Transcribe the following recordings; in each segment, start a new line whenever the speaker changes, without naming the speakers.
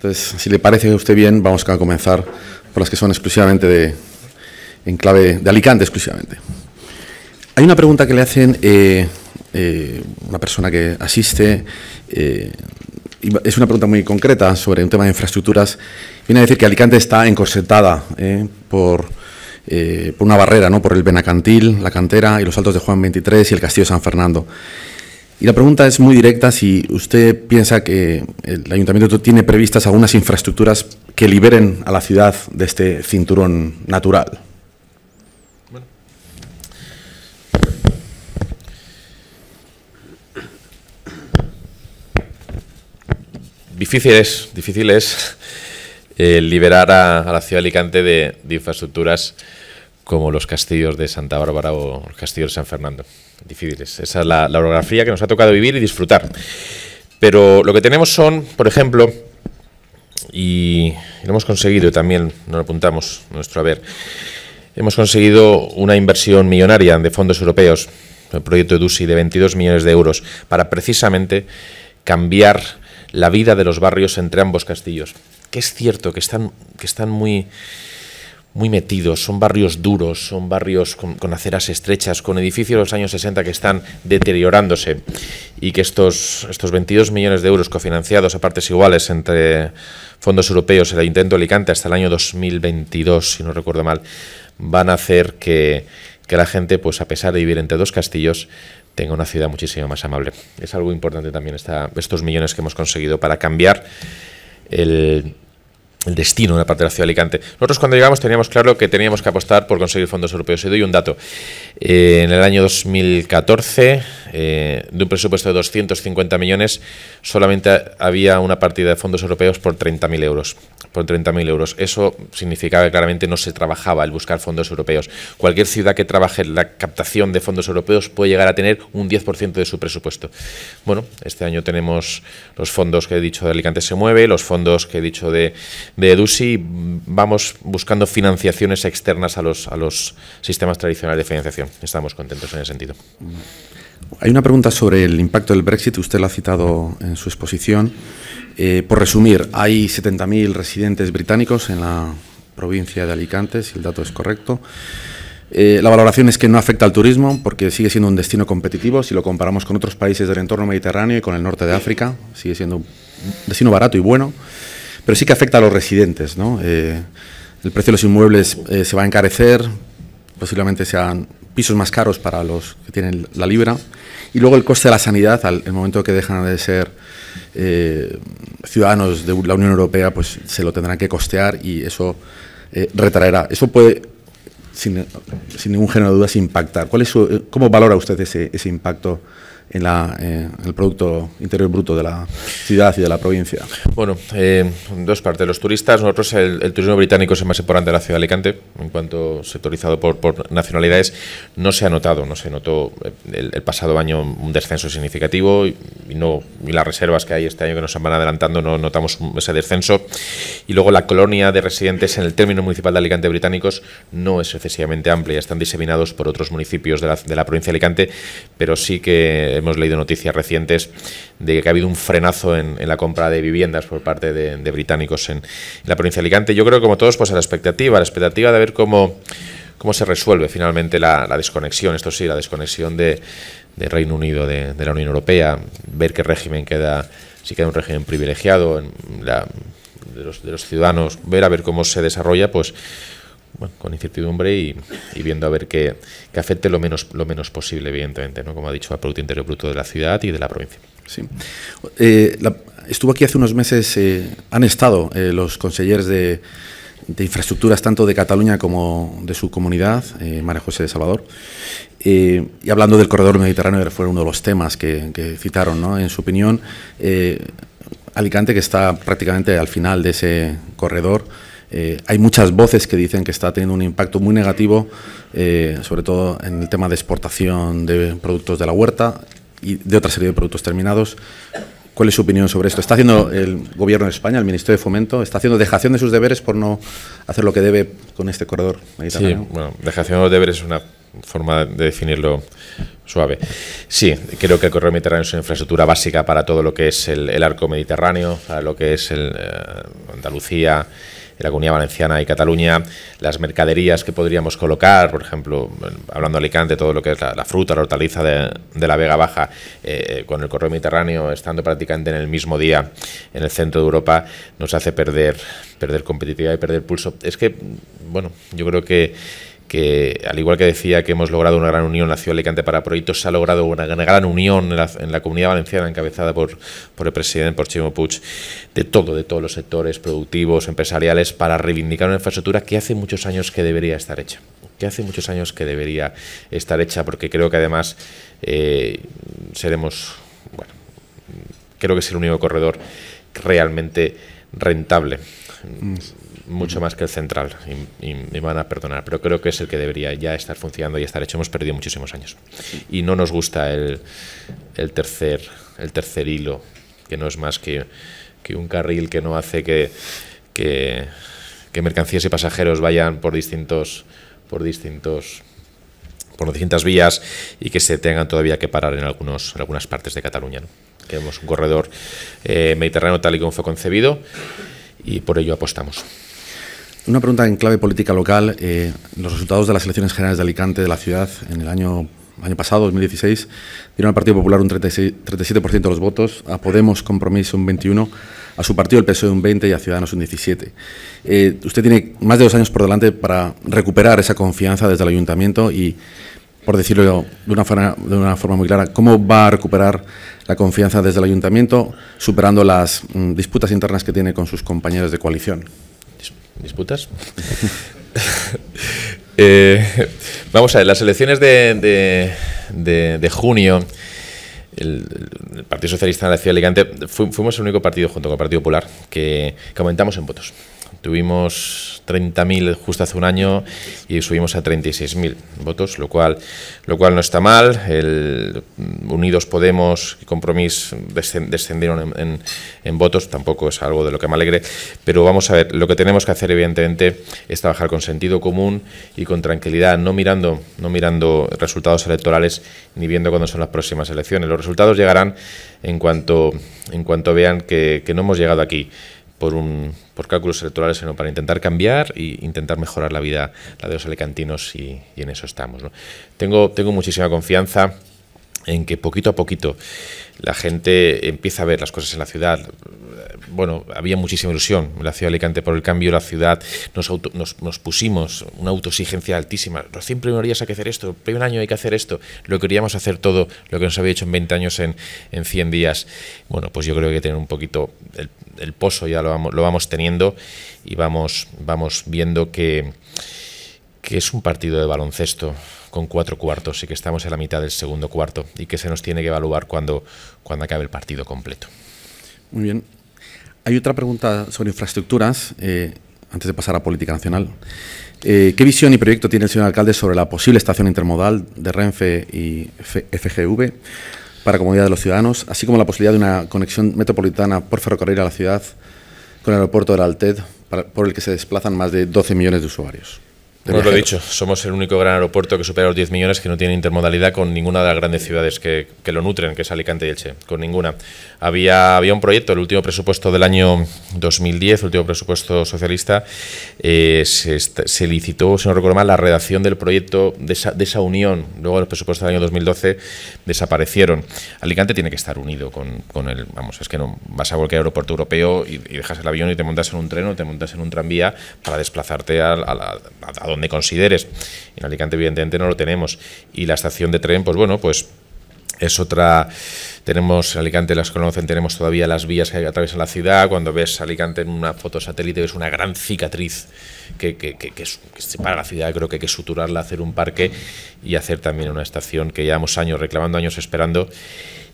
Entonces, si le parece a usted bien, vamos a comenzar por las que son exclusivamente de, en de Alicante exclusivamente. Hay una pregunta que le hacen eh, eh, una persona que asiste, eh, es una pregunta muy concreta sobre un tema de infraestructuras, viene a decir que Alicante está encorsetada por, una barrera, ¿no? por el Benacantil, la cantera y los saltos de Juan 23 y el Castillo San Fernando. Y la pregunta es muy directa, si usted piensa que el ayuntamiento tiene previstas algunas infraestructuras que liberen a la ciudad de este cinturón natural.
Difícil es, eh, liberar a, la ciudad de Alicante de, de infraestructuras como los castillos de Santa Bárbara o los castillos de San Fernando. Difíciles. Esa es la, orografía que nos ha tocado vivir y disfrutar. Pero lo que tenemos son, por ejemplo, y lo hemos conseguido y también, nos lo apuntamos, nuestro haber. Hemos conseguido una inversión millonaria de fondos europeos, el proyecto EDUSI de 22 millones de euros, para precisamente cambiar la vida de los barrios entre ambos castillos. Que es cierto que están, que están muy muy metidos, son barrios duros, son barrios con, aceras estrechas, con edificios de los años 60 que están deteriorándose y que estos, estos 22 millones de euros cofinanciados a partes iguales entre fondos europeos, el intento Alicante hasta el año 2022, si no recuerdo mal, van a hacer que, la gente, pues a pesar de vivir entre dos castillos, tenga una ciudad muchísimo más amable. Es algo importante también esta, estos millones que hemos conseguido para cambiar el el destino de una parte de la ciudad de Alicante. Nosotros cuando llegamos teníamos claro que teníamos que apostar por conseguir fondos europeos. Y doy un dato. Eh, en el año 2014, eh, de un presupuesto de 250 millones, solamente había una partida de fondos europeos por 30.000 euros por 30.000 euros. Eso significaba que claramente no se trabajaba el buscar fondos europeos. Cualquier ciudad que trabaje la captación de fondos europeos puede llegar a tener un 10% de su presupuesto. Bueno, este año tenemos los fondos que he dicho de Alicante se mueve, los fondos que he dicho de, de EDUSI. Vamos buscando financiaciones externas a los, a los sistemas tradicionales de financiación. Estamos contentos en ese sentido.
Hay una pregunta sobre el impacto del Brexit. Usted lo ha citado en su exposición. Eh, por resumir, hay 70.000 residentes británicos en la provincia de Alicante, si el dato es correcto. Eh, la valoración es que no afecta al turismo porque sigue siendo un destino competitivo si lo comparamos con otros países del entorno mediterráneo y con el norte de África. Sigue siendo un destino barato y bueno, pero sí que afecta a los residentes. ¿no? Eh, el precio de los inmuebles se va a encarecer, posiblemente sean pisos más caros para los que tienen la libra y luego el coste de la sanidad, al momento que dejan de ser eh, ciudadanos de la Unión Europea, pues se lo tendrán que costear y eso eh, retraerá. Eso puede, sin, ningún género de dudas, impactar. ¿Cuál es eh, ¿Cómo valora usted ese, ese impacto? en, la, eh, el Producto Interior Bruto de la ciudad y de la provincia.
Bueno, eh, dos partes. Los turistas, nosotros el, turismo británico es el más importante de la ciudad de Alicante, en cuanto sectorizado por, nacionalidades, no se ha notado, no se notó eh, el, pasado año un descenso significativo y, no, las reservas que hay este año que nos van adelantando no notamos ese descenso. Y luego la colonia de residentes en el término municipal de Alicante británicos no es excesivamente amplia, están diseminados por otros municipios de la, de la provincia de Alicante, pero sí que hemos leído noticias recientes de que ha habido un frenazo en, la compra de viviendas por parte de, británicos en, la provincia de Alicante. Yo creo, como todos, pues a la expectativa, a la expectativa de ver cómo, cómo se resuelve finalmente la, desconexión, esto sí, la desconexión de, Reino Unido, de, la Unión Europea, ver qué régimen queda, si queda un régimen privilegiado de, los, de los ciudadanos, ver a ver cómo se desarrolla, pues con incertidumbre y, viendo a ver que, afecte lo menos, lo menos posible, evidentemente, ¿no? como ha dicho, al Producto Interior Bruto de
la ciudad y de la provincia. Sí. Eh, estuvo aquí hace unos meses, eh, han estado eh, los consejeros de, infraestructuras tanto de Cataluña como de su comunidad, María José de Salvador, y hablando del corredor mediterráneo, fue uno de los temas que, citaron, ¿no? En su opinión, Alicante, que está prácticamente al final de ese corredor, eh, hay muchas voces que dicen que está teniendo un impacto muy negativo, eh, sobre todo en el tema de exportación de productos de la huerta y de otra serie de productos terminados. ¿Cuál es su opinión sobre esto? ¿Está haciendo el Gobierno de España, el Ministerio de Fomento, está haciendo dejación de sus deberes por no hacer lo que debe con este corredor mediterráneo? Sí, bueno,
dejación de los deberes es una forma de definirlo suave. Sí, creo que el corredor mediterráneo es una infraestructura básica para todo lo que es el, arco mediterráneo, para lo que es el, eh, Andalucía de la Comunidad Valenciana y Cataluña, las mercaderías que podríamos colocar, por ejemplo, hablando de Alicante, todo lo que es la, fruta, la hortaliza de, la Vega Baja, eh, eh, con el correo mediterráneo, estando prácticamente en el mismo día en el centro de Europa, nos hace perder, perder competitividad y perder pulso. Es que, bueno, yo creo que que al igual que decía que hemos logrado una gran unión en la ciudad de Alicante para proyectos, se ha logrado una gran unión en la, comunidad valenciana encabezada por, por el presidente, por Chimo Puig, de todo, de todos los sectores productivos, empresariales, para reivindicar una infraestructura que hace muchos años que debería estar hecha que hace muchos años que debería estar hecha, porque creo que además eh, seremos, bueno, creo que es el único corredor realmente rentable. Mm mucho más que el central, y, me van a perdonar, pero creo que es el que debería ya estar funcionando y estar hecho. Hemos perdido muchísimos años. Y no nos gusta el, el tercer, el tercer hilo, que no es más que, un carril que no hace que, que, mercancías y pasajeros vayan por distintos, por distintos por distintas vías y que se tengan todavía que parar en, algunos, algunas partes de Cataluña. ¿no? Queremos un corredor eh, mediterráneo tal y como fue concebido
y por ello apostamos. Una pregunta en clave política local. Eh, los resultados de las elecciones generales de Alicante, de la ciudad, en el año, año pasado, 2016, dieron al Partido Popular un 37% de los votos, a Podemos Compromiso un 21%, a su partido el PSOE un 20% y a Ciudadanos un 17%. Eh, usted tiene más de dos años por delante para recuperar esa confianza desde el ayuntamiento y por decirlo de una, forma, de una forma muy clara, cómo va a recuperar la confianza desde el ayuntamiento, superando las mm, disputas internas que tiene con sus compañeros de coalición
disputas. Eh, vamos a ver, las elecciones de, de, junio. El, Partido Socialista de la Ciudad de Alicante, fuimos el único partido junto con el Partido Popular que, que aumentamos en votos. Tuvimos 30.000 justo hace un año y subimos a 36.000 votos, lo cual, lo cual no está mal. El Unidos Podemos y Compromís descendieron en, votos, tampoco es algo de lo que me alegre, pero vamos a ver, lo que tenemos que hacer evidentemente es trabajar con sentido común y con tranquilidad, no mirando, no mirando resultados electorales ni viendo cuándo son las próximas elecciones. Los resultados llegarán en cuanto, en cuanto vean que, que no hemos llegado aquí por, un, por cálculos electorales, sino para intentar cambiar e intentar mejorar la vida la de los alicantinos y, en eso estamos. Tengo, tengo muchísima confianza en que poquito a poquito la gente empieza a ver las cosas en la ciudad bueno, había muchísima ilusión en la ciudad de Alicante por el cambio, la ciudad nos, nos, pusimos una autoexigencia altísima, 100 siempre días hay que hacer esto, primer año hay que hacer esto, lo queríamos hacer todo, lo que nos había hecho en 20 años en, en 100 días. Bueno, pues yo creo que tener un poquito el, el pozo ya lo vamos, lo vamos teniendo y vamos, vamos viendo que que es un partido de baloncesto con cuatro cuartos y que estamos en la mitad del segundo cuarto y que se nos tiene que evaluar cuando, cuando acabe el partido completo.
Muy bien, hay otra pregunta sobre infraestructuras, eh, antes de pasar a política nacional. Eh, ¿Qué visión y proyecto tiene el señor alcalde sobre la posible estación intermodal de Renfe y FGV para comodidad de los ciudadanos, así como la posibilidad de una conexión metropolitana por ferrocarril a la ciudad con el aeropuerto de la Alted, por el que se desplazan más de 12 millones de usuarios? lo
dicho, somos el único gran aeropuerto que supera los 10 millones que no tiene intermodalidad con ninguna de las grandes ciudades que, lo nutren, que es Alicante y Elche, con ninguna. Había, había un proyecto, el último presupuesto del año 2010, el último presupuesto socialista, eh, se, licitó, si no recuerdo mal, la redacción del proyecto de esa, unión. Luego los presupuestos del año 2012 desaparecieron. Alicante tiene que estar unido con, con el... Vamos, es que no vas a cualquier aeropuerto europeo y, dejas el avión y te montas en un tren o te montas en un tranvía para desplazarte a donde consideres. En Alicante, evidentemente, no lo tenemos. Y la estación de tren, pues bueno, pues es otra. Tenemos, Alicante las conocen, tenemos todavía las vías que atraviesan la ciudad. Cuando ves Alicante en una foto satélite, ves una gran cicatriz que, que, que, separa la ciudad. Creo que hay que suturarla, hacer un parque y hacer también una estación que llevamos años reclamando, años esperando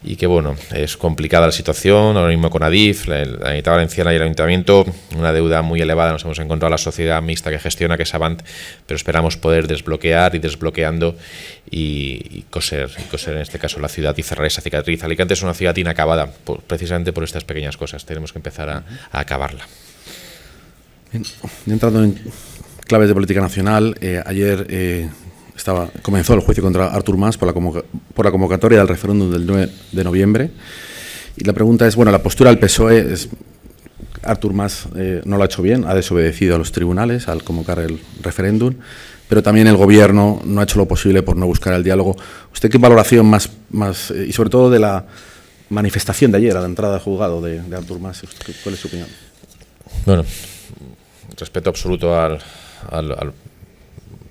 y que bueno, es complicada la situación, ahora mismo con Adif, la, mitad Valenciana y el Ayuntamiento, una deuda muy elevada, nos hemos encontrado la sociedad mixta que gestiona, que es Avant, pero esperamos poder desbloquear y desbloqueando y, coser, coser en este caso la ciudad y cerrar esa cicatriz. Alicante es una ciudad inacabada, precisamente por estas pequeñas cosas, tenemos que empezar a, acabarla.
entrando en claves de política nacional, eh, ayer... Eh, estaba, comenzó el juicio contra Artur Mas por la, convocatoria del referéndum del 9 de noviembre. Y la pregunta es, bueno, la postura del PSOE es... Artur Mas eh, no lo ha hecho bien, ha desobedecido a los tribunales al convocar el referéndum, pero también el gobierno no ha hecho lo posible por no buscar el diálogo. ¿Usted qué valoración más, más eh, y sobre todo de la manifestación de ayer a la entrada a juzgado de, de Artur Mas? ¿Cuál es su opinión? Bueno, respeto absoluto al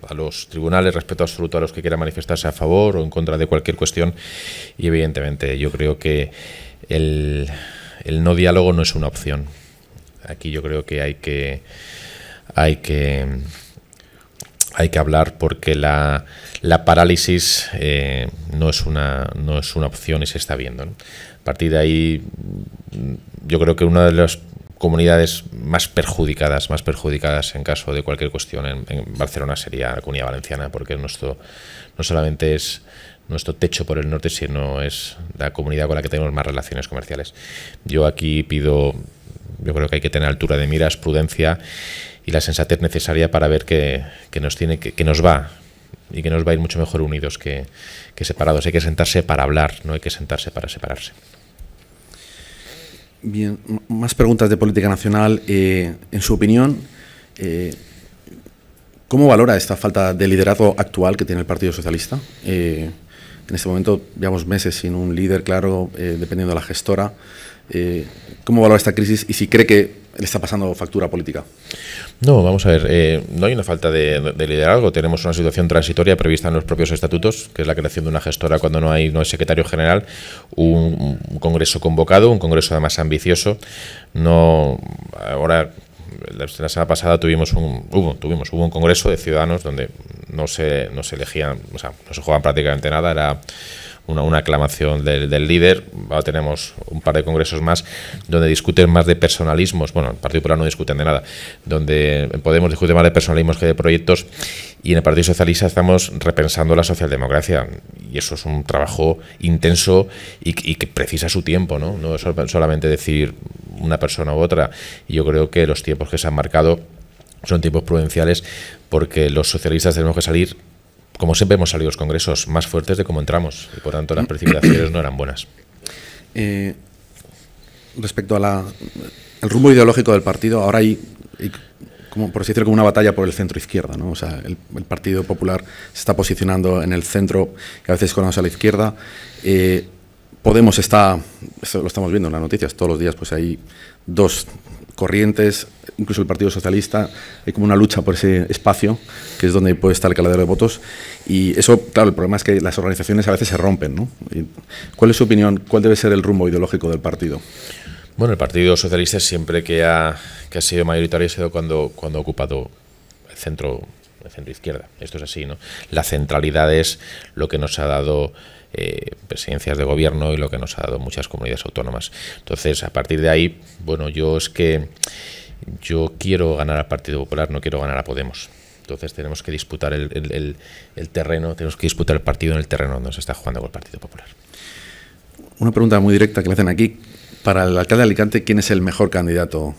a los
tribunales, respeto absoluto a los que quieran manifestarse a favor o en contra de cualquier cuestión. Y evidentemente yo creo que el, no diálogo no es una opción. Aquí yo creo que hay que hay que hay que hablar porque la, parálisis eh, no, es una, no es una opción y se está viendo. A partir de ahí, yo creo que una de las comunidades más perjudicadas, más perjudicadas en caso de cualquier cuestión en, Barcelona sería la comunidad valenciana, porque nuestro, no solamente es nuestro techo por el norte, sino es la comunidad con la que tenemos más relaciones comerciales. Yo aquí pido, yo creo que hay que tener altura de miras, prudencia y la sensatez necesaria para ver que, nos tiene, que, nos va, y que nos va a ir mucho mejor unidos que separados. Hay que sentarse para hablar, no hay que sentarse para
separarse. Bien, más preguntas de política nacional. Eh, en su opinión, eh, ¿cómo valora esta falta de liderazgo actual que tiene el Partido Socialista? Eh, en este momento llevamos meses sin un líder claro, eh, dependiendo de la gestora. ¿Cómo valora esta crisis y si cree que le está pasando factura política? No, vamos a ver, eh, no hay una falta de, liderazgo. Tenemos una situación
transitoria prevista en los propios estatutos, que es la creación de una gestora cuando no hay, no secretario general, un, un congreso convocado, un congreso además ambicioso. No, ahora la semana pasada tuvimos un tuvimos hubo un congreso de ciudadanos donde no se no se elegían o sea no se jugaban prácticamente nada era una, aclamación del, líder. Ahora tenemos un par de congresos más donde discuten más de personalismos. Bueno, el Partido Popular no discuten de nada. Donde Podemos discutir más de personalismos que de proyectos. Y en el Partido Socialista estamos repensando la socialdemocracia. Y eso es un trabajo intenso y, que precisa su tiempo, ¿no? No es solamente decir una persona u otra. y Yo creo que los tiempos que se han marcado son tiempos prudenciales porque los socialistas tenemos que salir como siempre, hemos salido los congresos más fuertes de cómo entramos y por tanto las precipitaciones no eran buenas.
Eh, respecto al rumbo ideológico del partido, ahora hay, como, por así decirlo, como una batalla por el centro izquierda. sea, el, Partido Popular se está posicionando en el centro que a veces con a la izquierda. Eh, Podemos está, lo estamos viendo en las noticias todos los días, pues hay dos corrientes incluso el Partido Socialista, hay como una lucha por ese espacio, que es donde puede estar el caladero de votos. Y eso, claro, el problema es que las organizaciones a veces se rompen. ¿no? ¿Cuál es su opinión? ¿Cuál debe ser el rumbo ideológico del partido? Bueno, el Partido Socialista siempre que ha, ha
sido mayoritario ha sido cuando, cuando ha ocupado el centro, centro izquierda. Esto es así, ¿no? La centralidad es lo que nos ha dado eh, presidencias de gobierno y lo que nos ha dado muchas comunidades autónomas. Entonces, a partir de ahí, bueno, yo es que yo quiero ganar al Partido Popular, no quiero ganar a Podemos. Entonces tenemos que disputar el,
terreno, tenemos que disputar el partido en el terreno donde se está jugando con el Partido Popular. Una pregunta muy directa que le hacen aquí. Para el alcalde de Alicante, ¿quién es el mejor candidato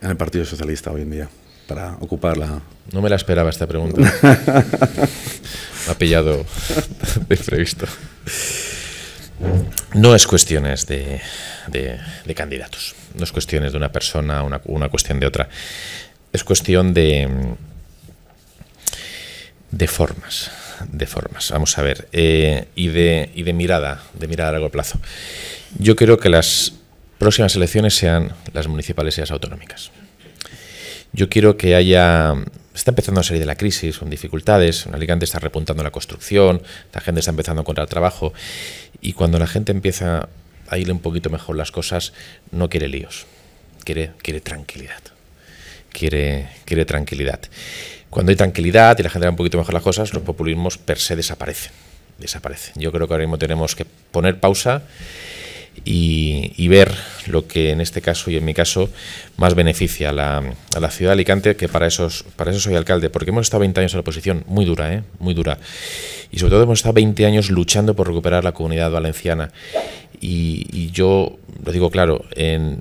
en el Partido Socialista hoy en día para ocupar la... No me la esperaba esta pregunta. me
ha pillado de imprevisto. no es cuestiones de, candidatos, no es cuestiones de una persona, una, una cuestión de otra, es cuestión de, de formas, de formas, vamos a ver, eh, y, de, y de mirada, de mirada a largo plazo. Yo quiero que las próximas elecciones sean las municipales y las autonómicas. Yo quiero que haya está empezando a salir de la crisis, con dificultades, en Alicante está repuntando la construcción, la gente está empezando a encontrar trabajo y cuando la gente empieza a ir un poquito mejor las cosas, no quiere líos, quiere, quiere tranquilidad. Quiere, quiere tranquilidad. Cuando hay tranquilidad y la gente va un poquito mejor las cosas, los populismos per se desaparecen. Desaparecen. Yo creo que ahora mismo tenemos que poner pausa y ver lo que en este caso y en mi caso más beneficia a la, ciudad de Alicante, que para, esos, para eso soy alcalde, porque hemos estado 20 años en la oposición, muy dura, ¿eh? muy dura. Y sobre todo hemos estado 20 años luchando por recuperar la comunidad valenciana. Y, yo lo digo claro, en,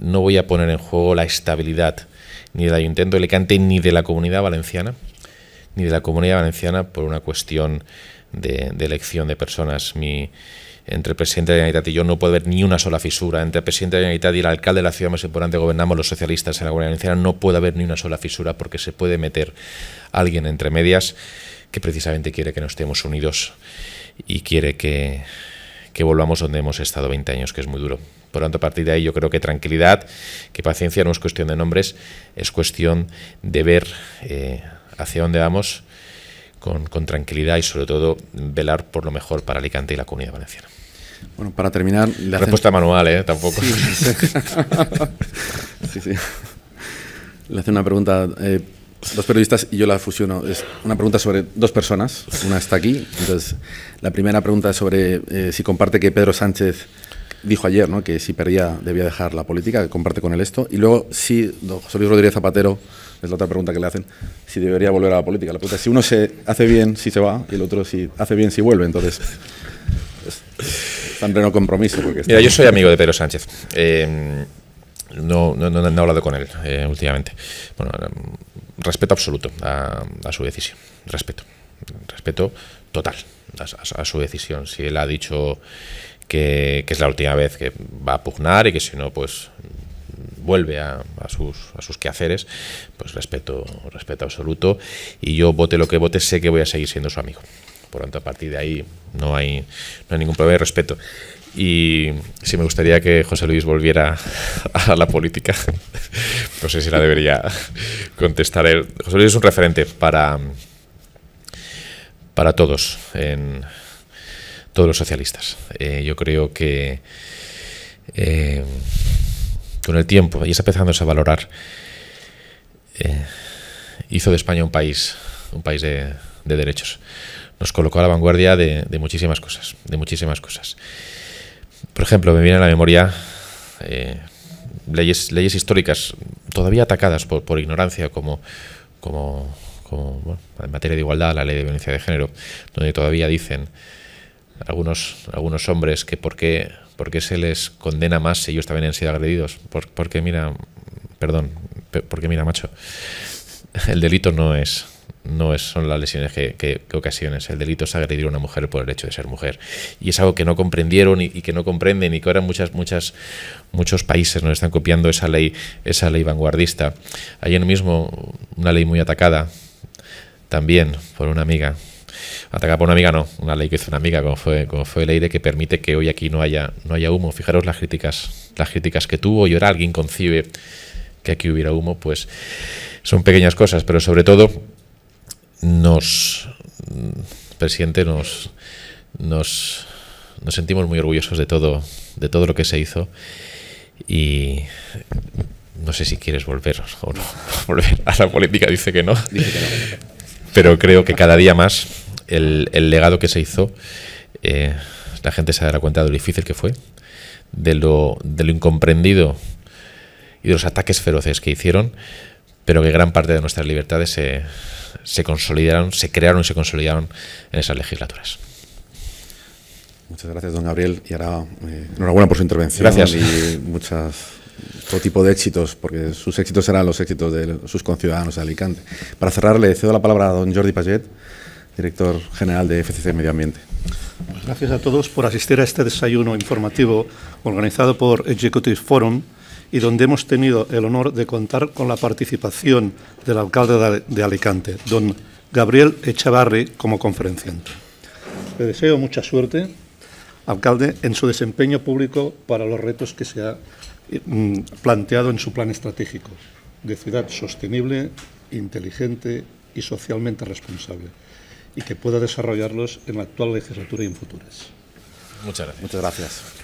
no voy a poner en juego la estabilidad ni del Ayuntamiento de Alicante ni de la comunidad valenciana, ni de la comunidad valenciana por una cuestión de, de elección de personas. Mi, entre el presidente de la y yo no puede haber ni una sola fisura. Entre el presidente de la y el alcalde de la ciudad más importante gobernamos, los socialistas en la Comunidad Valenciana, no puede haber ni una sola fisura porque se puede meter alguien entre medias que precisamente quiere que nos estemos unidos y quiere que, volvamos donde hemos estado 20 años, que es muy duro. Por lo tanto, a partir de ahí yo creo que tranquilidad, que paciencia no es cuestión de nombres, es cuestión de ver eh, hacia dónde vamos con tranquilidad y sobre todo velar por lo mejor para Alicante y la comunidad valenciana. Bueno, para terminar...
La Respuesta manual, ¿eh? Tampoco. Sí, sí. Le hace una pregunta... Eh, dos periodistas y yo la fusiono. Es una pregunta sobre dos personas. Una está aquí. Entonces, la primera pregunta es sobre eh, si comparte que Pedro Sánchez dijo ayer ¿no? que si perdía debía dejar la política, que comparte con él esto. Y luego, si don José Luis Rodríguez Zapatero, es la otra pregunta que le hacen, si debería volver a la política. La pregunta es si uno se hace bien, si se va, y el otro si hace bien, si vuelve. Entonces compromiso. Porque Mira, yo soy amigo de
Pedro Sánchez. Eh, no, no, he hablado con él eh, últimamente. Eh, respeto absoluto a, su decisión. Respeto. Respeto total a, su decisión. Si él ha dicho que, es la última vez que va a pugnar y que si no, pues vuelve a, a, sus, a sus quehaceres, pues respeto, respeto absoluto. Y yo vote lo que vote, sé que voy a seguir siendo su amigo. Por lo tanto, a partir de ahí no hay, no hay ningún problema de respeto. Y si me gustaría que José Luis volviera a la política, no sé si la debería contestar él. José Luis es un referente para, para todos, en, todos los socialistas. Eh, yo creo que eh, con el tiempo, y está empezando a valorar, eh, hizo de España un país, un país de derechos nos colocó a la vanguardia de, muchísimas cosas, de muchísimas cosas. Por ejemplo, me viene a la memoria eh, leyes, leyes históricas todavía atacadas por, por ignorancia, como, como, en materia de igualdad, la ley de violencia de género, donde todavía dicen algunos, algunos hombres que por qué, se les condena más si ellos también han sido agredidos. porque mira, perdón, porque mira, macho, el delito no es, no es, son las lesiones que, ocasiones El delito es agredir a una mujer por el hecho de ser mujer. Y es algo que no comprendieron y, que no comprenden y que ahora muchas, muchas, muchos países nos están copiando esa ley, esa ley vanguardista. Ayer mismo una ley muy atacada también por una amiga. Atacada por una amiga no, una ley que hizo una amiga, como fue, como fue ley de que permite que hoy aquí no haya, no haya humo. Fijaros las críticas, las críticas que tuvo y ahora alguien concibe que aquí hubiera humo, pues son pequeñas cosas, pero sobre todo nos, presidente, nos, nos, sentimos muy orgullosos de todo, de todo lo que se hizo y no sé si quieres volver volver a la política, dice que no. Pero creo que cada día más el, legado que se hizo, eh, la gente se dará cuenta de lo difícil que fue, de lo, de lo incomprendido y de los ataques feroces que hicieron, pero que gran parte de nuestras libertades se, consolidaron, se crearon y se consolidaron
en esas legislaturas. Muchas gracias, don Gabriel. Y ahora, eh, enhorabuena por su intervención. Gracias. Y muchas, todo tipo de éxitos, porque sus éxitos serán los éxitos de sus conciudadanos de Alicante. Para cerrar, le cedo la palabra a don Jordi Paget, director general de FCC Medio Ambiente. Pues gracias a todos por asistir a este desayuno informativo organizado por Executive Forum y donde hemos tenido el honor de contar con la participación del alcalde de Alicante, don Gabriel Echavarri, como conferenciante. Le deseo mucha suerte, alcalde, en su desempeño público para los retos que se ha eh, mm, planteado en su plan estratégico de ciudad sostenible, inteligente y socialmente responsable, y que pueda desarrollarlos en la actual legislatura y en futuras. Muchas gracias. Muchas gracias.